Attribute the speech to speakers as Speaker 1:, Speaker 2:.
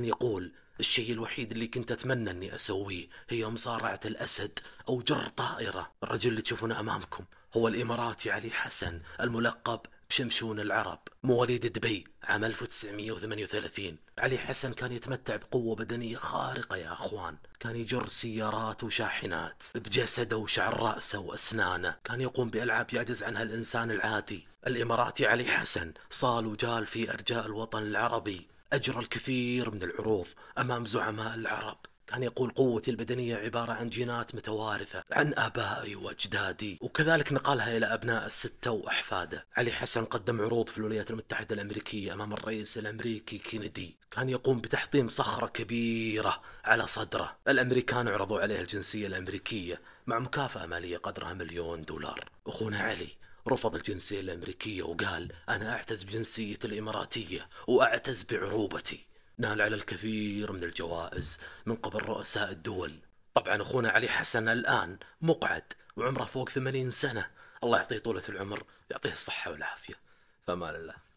Speaker 1: أن يقول الشيء الوحيد اللي كنت أتمنى أني أسويه هي مصارعة الأسد أو جر طائرة الرجل اللي تشوفونه أمامكم هو الإماراتي علي حسن الملقب بشمشون العرب مواليد دبي عام 1938 علي حسن كان يتمتع بقوة بدنية خارقة يا أخوان كان يجر سيارات وشاحنات بجسده وشعر رأسه وأسنانه كان يقوم بألعاب يعجز عنها الإنسان العادي الإماراتي علي حسن صال وجال في أرجاء الوطن العربي أجرى الكثير من العروض أمام زعماء العرب كان يقول قوتي البدنية عبارة عن جينات متوارثة عن آبائي وأجدادي وكذلك نقلها إلى أبناء الستة وأحفاده علي حسن قدم عروض في الولايات المتحدة الأمريكية أمام الرئيس الأمريكي كينيدي كان يقوم بتحطيم صخرة كبيرة على صدره الأمريكان عرضوا عليه الجنسية الأمريكية مع مكافأة مالية قدرها مليون دولار أخونا علي رفض الجنسية الأمريكية وقال أنا أعتز بجنسية الإماراتية وأعتز بعروبتي نال على الكثير من الجوائز من قبل رؤساء الدول طبعا أخونا علي حسن الآن مقعد وعمره فوق ثمانين سنة الله يعطيه طولة العمر ويعطيه الصحة والعافية فما لله